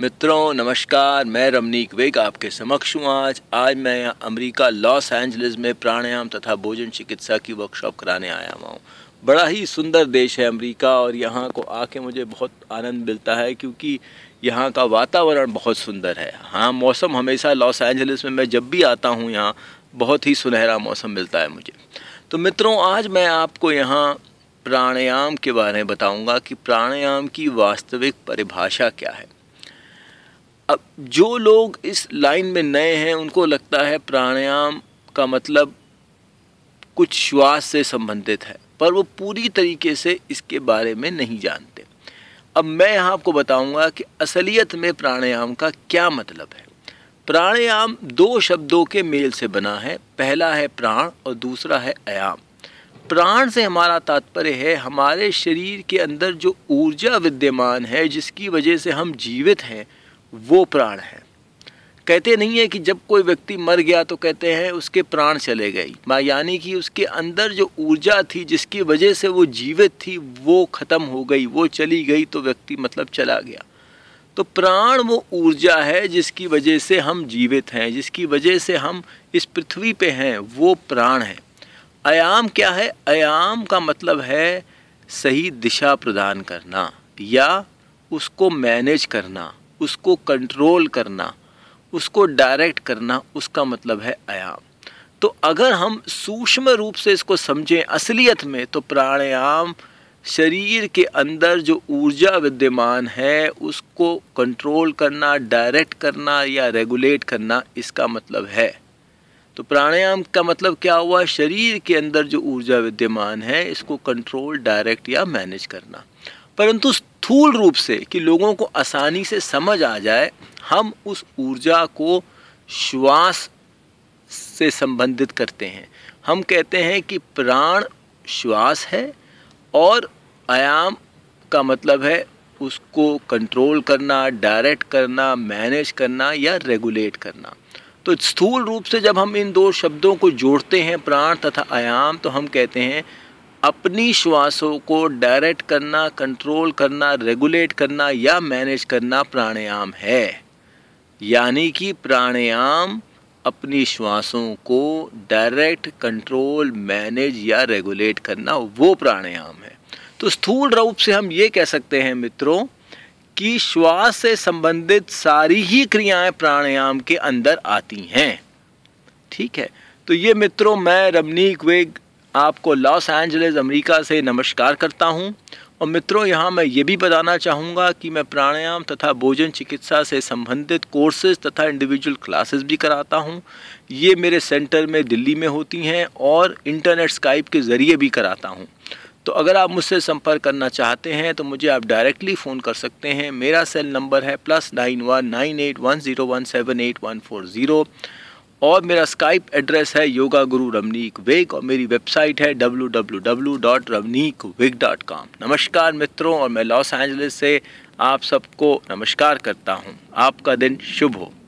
मित्रों नमस्कार मैं रमनीक वेग आपके समक्ष हूँ आज आज मैं अमेरिका लॉस एंजलिस में प्राणायाम तथा भोजन चिकित्सा की वर्कशॉप कराने आया हुआ हूँ बड़ा ही सुंदर देश है अमेरिका और यहाँ को आके मुझे बहुत आनंद मिलता है क्योंकि यहाँ का वातावरण बहुत सुंदर है हाँ मौसम हमेशा लॉस एंजलिस में मैं जब भी आता हूँ यहाँ बहुत ही सुनहरा मौसम मिलता है मुझे तो मित्रों आज मैं आपको यहाँ प्राणायाम के बारे में बताऊंगा कि प्राणायाम की वास्तविक परिभाषा क्या है अब जो लोग इस लाइन में नए हैं उनको लगता है प्राणायाम का मतलब कुछ श्वास से संबंधित है पर वो पूरी तरीके से इसके बारे में नहीं जानते अब मैं यहाँ आपको बताऊँगा कि असलियत में प्राणायाम का क्या मतलब है प्राणायाम दो शब्दों के मेल से बना है पहला है प्राण और दूसरा है आयाम प्राण से हमारा तात्पर्य है हमारे शरीर के अंदर जो ऊर्जा विद्यमान है जिसकी वजह से हम जीवित हैं वो प्राण है कहते नहीं है कि जब कोई व्यक्ति मर गया तो कहते हैं उसके प्राण चले गए यानी कि उसके अंदर जो ऊर्जा थी जिसकी वजह से वो जीवित थी वो ख़त्म हो गई वो चली गई तो व्यक्ति मतलब चला गया तो प्राण वो ऊर्जा है जिसकी वजह से हम जीवित हैं जिसकी वजह से हम इस पृथ्वी पे हैं वो प्राण है आयाम क्या है आयाम का मतलब है सही दिशा प्रदान करना या उसको मैनेज करना उसको कंट्रोल करना उसको डायरेक्ट करना उसका मतलब है आयाम तो अगर हम सूक्ष्म रूप से इसको समझें असलियत में तो प्राणायाम शरीर के अंदर जो ऊर्जा विद्यमान है उसको कंट्रोल करना डायरेक्ट करना या रेगुलेट करना इसका मतलब है तो प्राणायाम का मतलब क्या हुआ शरीर के अंदर जो ऊर्जा विद्यमान है इसको कंट्रोल डायरेक्ट या मैनेज करना परंतु स्थूल रूप से कि लोगों को आसानी से समझ आ जाए हम उस ऊर्जा को श्वास से संबंधित करते हैं हम कहते हैं कि प्राण श्वास है और आयाम का मतलब है उसको कंट्रोल करना डायरेक्ट करना मैनेज करना या रेगुलेट करना तो स्थूल रूप से जब हम इन दो शब्दों को जोड़ते हैं प्राण तथा आयाम तो हम कहते हैं अपनी श्वासों को डायरेक्ट करना कंट्रोल करना रेगुलेट करना या मैनेज करना प्राणायाम है यानी कि प्राणायाम अपनी श्वासों को डायरेक्ट कंट्रोल मैनेज या रेगुलेट करना वो प्राणायाम है तो स्थूल रूप से हम ये कह सकते हैं मित्रों कि श्वास से संबंधित सारी ही क्रियाएं प्राणायाम के अंदर आती हैं ठीक है तो ये मित्रों मैं रमनीक वेग आपको लॉस एंजलिस अमेरिका से नमस्कार करता हूं और मित्रों यहां मैं ये भी बताना चाहूँगा कि मैं प्राणायाम तथा भोजन चिकित्सा से संबंधित कोर्सेज तथा इंडिविजुअल क्लासेस भी कराता हूं ये मेरे सेंटर में दिल्ली में होती हैं और इंटरनेट स्काइप के ज़रिए भी कराता हूँ तो अगर आप मुझसे संपर्क करना चाहते हैं तो मुझे आप डायरेक्टली फ़ोन कर सकते हैं मेरा सेल नंबर है plus nine one nine eight one zero one seven eight one four zero और मेरा स्काइप एड्रेस है योगा गुरु रमनीक वेग और मेरी वेबसाइट है www.ramneekvig.com नमस्कार मित्रों और मैं लॉस एंजलिस से आप सबको नमस्कार करता हूँ आपका दिन शुभ हो